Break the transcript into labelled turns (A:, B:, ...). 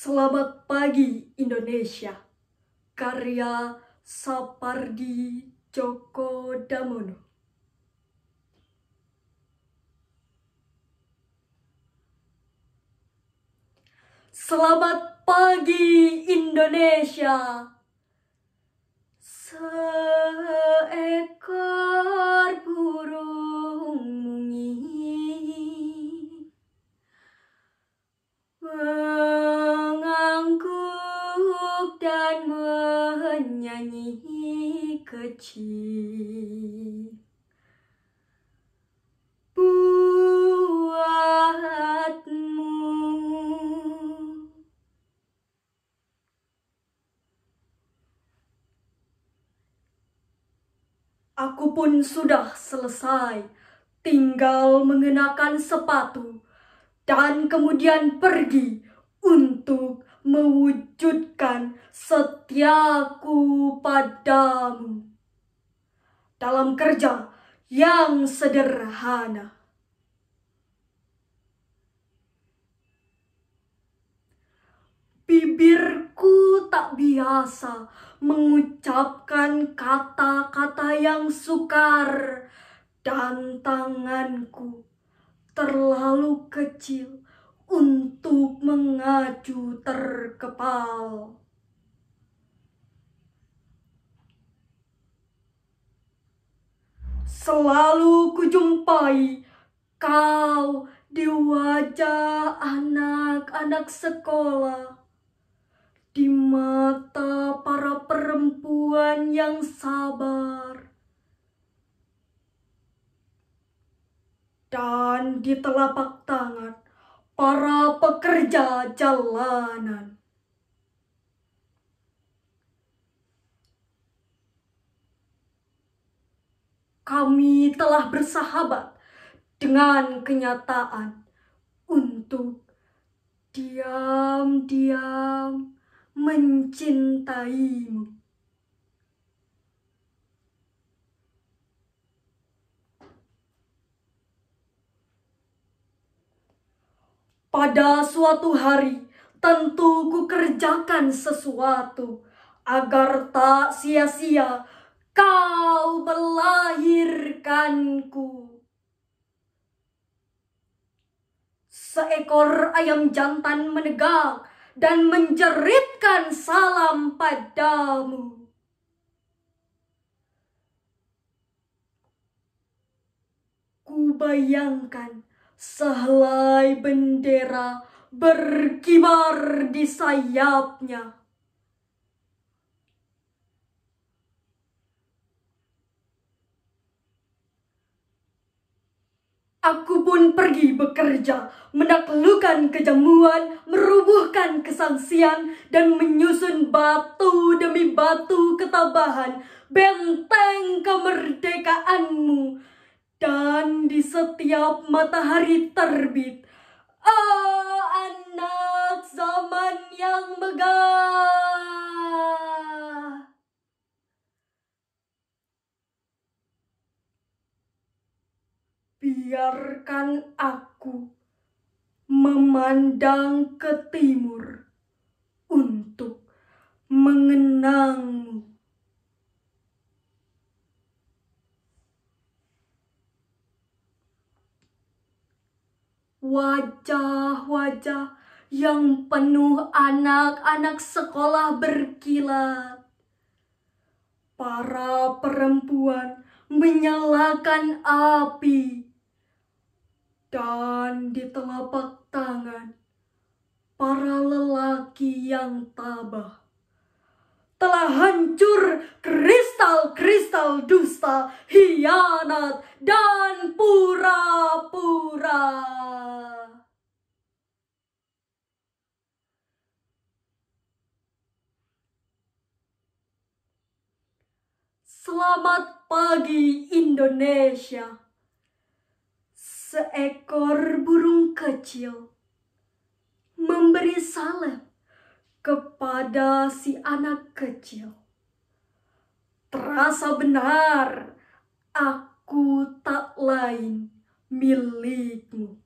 A: Selamat pagi Indonesia Karya Sapardi Djoko Damono Selamat pagi Indonesia Selamat suci buatmu Aku pun sudah selesai tinggal mengenakan sepatu dan kemudian pergi untuk mewujudkan setiaku padamu dalam kerja yang sederhana. Bibirku tak biasa mengucapkan kata-kata yang sukar dan tanganku terlalu kecil untuk mengacu terkepal. Selalu kujumpai kau di wajah anak-anak sekolah, di mata para perempuan yang sabar, dan di telapak tangan para pekerja jalanan. kami telah bersahabat dengan kenyataan untuk diam-diam mencintaimu. Pada suatu hari, tentu kerjakan sesuatu agar tak sia-sia Kau melahirkanku. Seekor ayam jantan menegak dan menjeritkan salam padamu. Kubayangkan sehelai bendera berkibar di sayapnya. Aku pun pergi bekerja, menaklukkan kejamuan, merubuhkan kesangsian, dan menyusun batu demi batu ketabahan, benteng kemerdekaanmu. Dan di setiap matahari terbit, oh anak zaman yang megah. membiarkan aku memandang ke timur untuk mengenangmu. Wajah-wajah yang penuh anak-anak sekolah berkilat. Para perempuan menyalakan api menemukan di telapak tangan para lelaki yang tabah. Telah hancur kristal-kristal dusta, hianat, dan pura-pura. Selamat pagi Indonesia seekor burung kecil memberi salam kepada si anak kecil. Terasa benar, aku tak lain milikmu.